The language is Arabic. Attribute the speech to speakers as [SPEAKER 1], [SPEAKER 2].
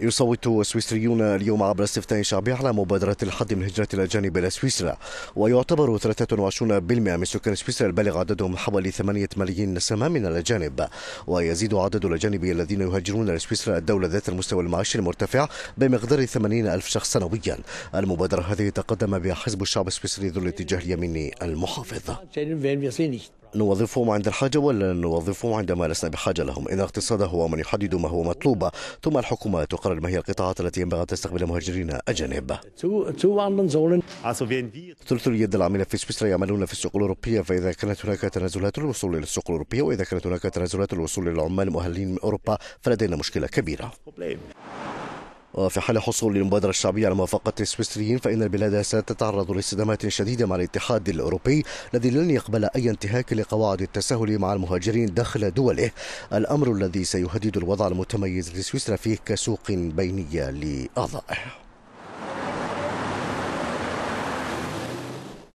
[SPEAKER 1] يصوت السويسريون اليوم عبر استفتاء شعبي على مبادرة الحد من هجرة الأجانب إلى سويسرا ويعتبر 23% من سكان سويسرا البالغ عددهم حوالي 8 ملايين نسمة من الأجانب ويزيد عدد الأجانب الذين يهاجرون لسويسرا الدولة ذات المستوى المعيشي المرتفع بمقدار 80 ألف شخص سنويا المبادرة هذه تقدم بها حزب الشعب السويسري ذو الاتجاه اليميني المحافظ نوظفهم عند الحاجة ولا نوظفهم عندما لسنا بحاجة لهم إن الاقتصاد هو من يحدد ما هو مطلوب ثم الحكومة تقرر ما هي القطاعات التي ينبغي أن تستقبل مهاجرين أجانب ثلث اليد العاملة في سويسرا يعملون في السوق الأوروبية فإذا كانت هناك تنازلات للوصول إلى السوق الأوروبية وإذا كانت هناك تنازلات للوصول للعمال المؤهلين من أوروبا فلدينا مشكلة كبيرة وفي حال حصول المبادرة الشعبية على موافقة السويسريين فإن البلاد ستتعرض لاصطدامات شديدة مع الاتحاد الأوروبي الذي لن يقبل أي انتهاك لقواعد التساهل مع المهاجرين داخل دوله الأمر الذي سيهدد الوضع المتميز لسويسرا فيه كسوق بينية لأعضائه